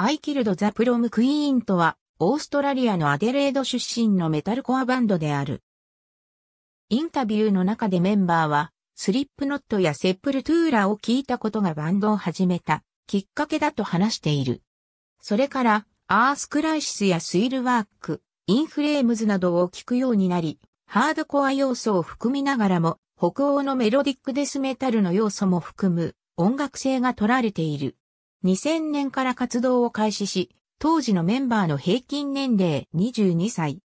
アイキルド・ザ・プロム・クイーンとは、オーストラリアのアデレード出身のメタルコアバンドである。インタビューの中でメンバーは、スリップノットやセップルトゥーラを聞いたことがバンドを始めたきっかけだと話している。それから、アースクライシスやスイルワーク、インフレームズなどを聞くようになり、ハードコア要素を含みながらも、北欧のメロディックデスメタルの要素も含む音楽性が取られている。2000年から活動を開始し、当時のメンバーの平均年齢22歳。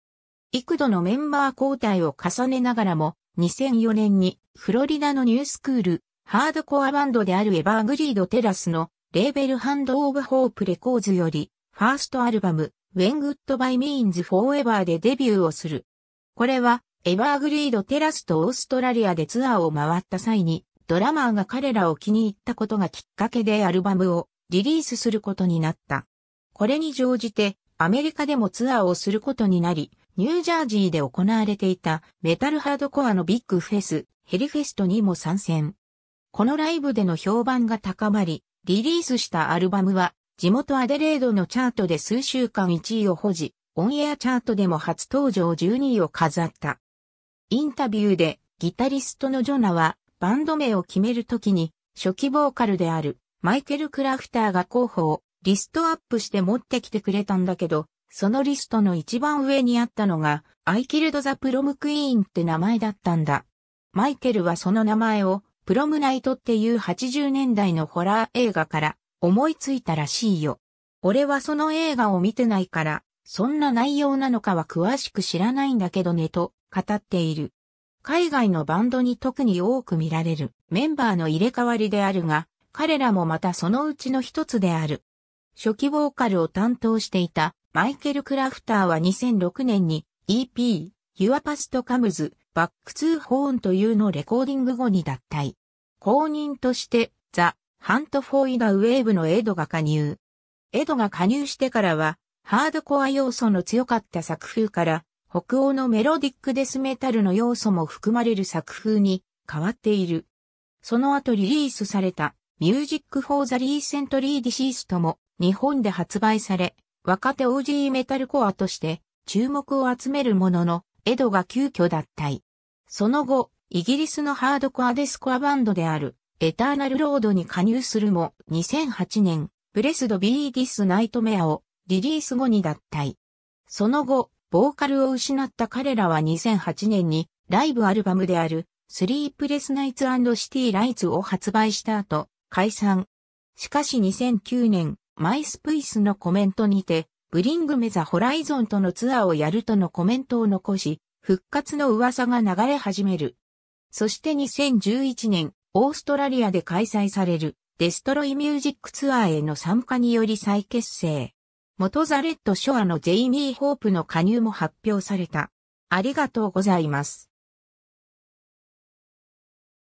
幾度のメンバー交代を重ねながらも、2004年にフロリダのニュースクール、ハードコアバンドであるエバーグリードテラスのレーベルハンドオブホープレコーズより、ファーストアルバム、When Good by Means Forever でデビューをする。これは、エバーグリードテラスとオーストラリアでツアーを回った際に、ドラマーが彼らを気に入ったことがきっかけでアルバムをリリースすることになった。これに乗じて、アメリカでもツアーをすることになり、ニュージャージーで行われていたメタルハードコアのビッグフェス、ヘリフェストにも参戦。このライブでの評判が高まり、リリースしたアルバムは、地元アデレードのチャートで数週間1位を保持、オンエアチャートでも初登場12位を飾った。インタビューで、ギタリストのジョナは、バンド名を決めるときに、初期ボーカルである、マイケル・クラフターが候補をリストアップして持ってきてくれたんだけど、そのリストの一番上にあったのが、アイキルド・ザ・プロム・クイーンって名前だったんだ。マイケルはその名前を、プロムナイトっていう80年代のホラー映画から思いついたらしいよ。俺はその映画を見てないから、そんな内容なのかは詳しく知らないんだけどねと語っている。海外のバンドに特に多く見られるメンバーの入れ替わりであるが、彼らもまたそのうちの一つである。初期ボーカルを担当していたマイケル・クラフターは2006年に EP Your Past Comes Back to h o というのをレコーディング後に脱退。公認としてザ・ハント・フォー・イダ・ウェーブのエドが加入。エドが加入してからはハードコア要素の強かった作風から北欧のメロディックデスメタルの要素も含まれる作風に変わっている。その後リリースされたミュージック・フォー・ザ・リーセント・リー・ディシースとも日本で発売され、若手 OG メタルコアとして注目を集めるものの、エドが急遽脱退。その後、イギリスのハードコアデスコアバンドである、エターナルロードに加入するも、2008年、ブレスドビーディスナイトメアをリリース後に脱退。その後、ボーカルを失った彼らは2008年にライブアルバムであるスリープレスナイツシティライツを発売した後、解散。しかし2009年、マイスプイスのコメントにて、ブリングメザホライゾンとのツアーをやるとのコメントを残し、復活の噂が流れ始める。そして2011年、オーストラリアで開催される、デストロイミュージックツアーへの参加により再結成。元ザレットショアのジェイミー・ホープの加入も発表された。ありがとうございます。